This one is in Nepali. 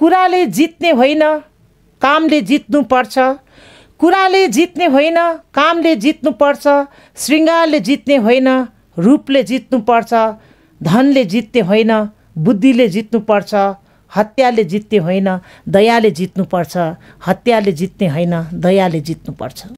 कुराले जित्ने होइन कामले जित्नुपर्छ कुराले जित्ने होइन कामले जित्नुपर्छ शृङ्गारले जित्ने होइन रूपले जित्नुपर्छ धनले जित्ने होइन बुद्धिले जित्नुपर्छ हत्याले जित्ने होइन दयाले जित्नुपर्छ हत्याले जित्ने होइन दयाले जित्नुपर्छ